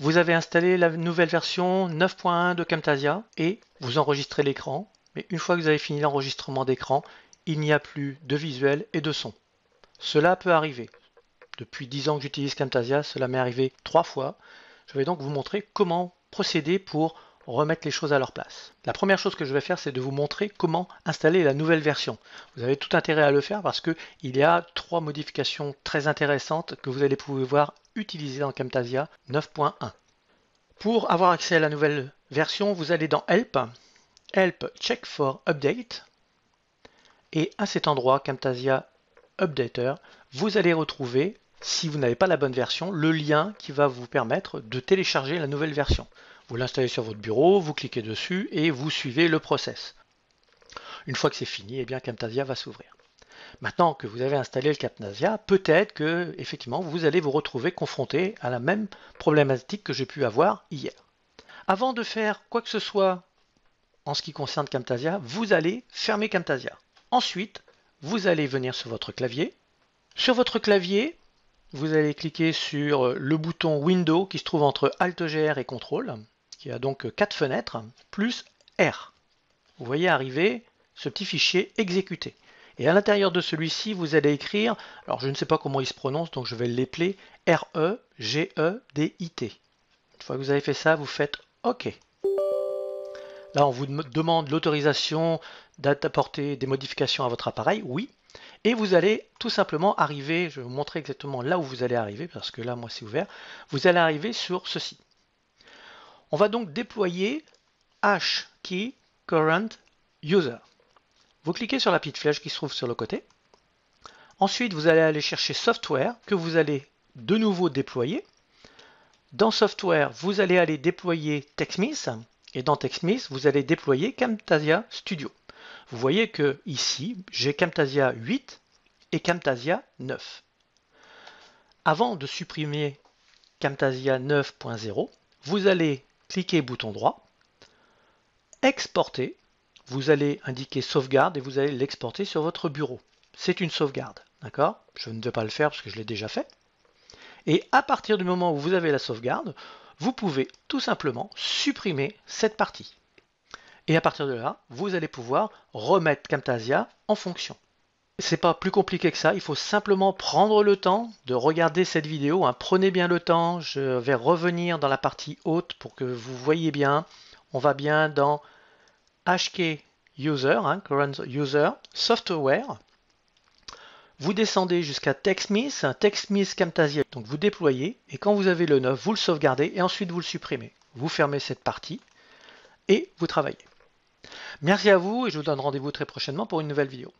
Vous avez installé la nouvelle version 9.1 de Camtasia et vous enregistrez l'écran. Mais une fois que vous avez fini l'enregistrement d'écran, il n'y a plus de visuel et de son. Cela peut arriver. Depuis 10 ans que j'utilise Camtasia, cela m'est arrivé 3 fois. Je vais donc vous montrer comment procéder pour remettre les choses à leur place. La première chose que je vais faire, c'est de vous montrer comment installer la nouvelle version. Vous avez tout intérêt à le faire parce qu'il y a trois modifications très intéressantes que vous allez pouvoir utiliser dans Camtasia 9.1. Pour avoir accès à la nouvelle version, vous allez dans Help, Help Check for Update, et à cet endroit, Camtasia Updater, vous allez retrouver, si vous n'avez pas la bonne version, le lien qui va vous permettre de télécharger la nouvelle version. Vous l'installez sur votre bureau, vous cliquez dessus et vous suivez le process. Une fois que c'est fini, eh bien Camtasia va s'ouvrir. Maintenant que vous avez installé le Camtasia, peut-être que effectivement vous allez vous retrouver confronté à la même problématique que j'ai pu avoir hier. Avant de faire quoi que ce soit en ce qui concerne Camtasia, vous allez fermer Camtasia. Ensuite, vous allez venir sur votre clavier. Sur votre clavier, vous allez cliquer sur le bouton Window » qui se trouve entre « Alt-Gr et Contrôle y a donc quatre fenêtres, plus R. Vous voyez arriver ce petit fichier exécuté. Et à l'intérieur de celui-ci, vous allez écrire, alors je ne sais pas comment il se prononce, donc je vais l'épeler R-E-G-E-D-I-T. Une fois que vous avez fait ça, vous faites OK. Là, on vous demande l'autorisation d'apporter des modifications à votre appareil, oui. Et vous allez tout simplement arriver, je vais vous montrer exactement là où vous allez arriver, parce que là, moi, c'est ouvert. Vous allez arriver sur ce site. On va donc déployer key current user. Vous cliquez sur la petite flèche qui se trouve sur le côté. Ensuite, vous allez aller chercher software que vous allez de nouveau déployer. Dans software, vous allez aller déployer TechSmith et dans TechSmith, vous allez déployer Camtasia Studio. Vous voyez que ici, j'ai Camtasia 8 et Camtasia 9. Avant de supprimer Camtasia 9.0, vous allez cliquez bouton droit, exporter, vous allez indiquer sauvegarde et vous allez l'exporter sur votre bureau. C'est une sauvegarde, d'accord Je ne vais pas le faire parce que je l'ai déjà fait. Et à partir du moment où vous avez la sauvegarde, vous pouvez tout simplement supprimer cette partie. Et à partir de là, vous allez pouvoir remettre Camtasia en fonction. C'est pas plus compliqué que ça, il faut simplement prendre le temps de regarder cette vidéo. Hein. Prenez bien le temps, je vais revenir dans la partie haute pour que vous voyez bien. On va bien dans HK User, hein, Current User, Software. Vous descendez jusqu'à TechSmith, TechSmith Camtasia. Donc vous déployez et quand vous avez le 9, vous le sauvegardez et ensuite vous le supprimez. Vous fermez cette partie et vous travaillez. Merci à vous et je vous donne rendez-vous très prochainement pour une nouvelle vidéo.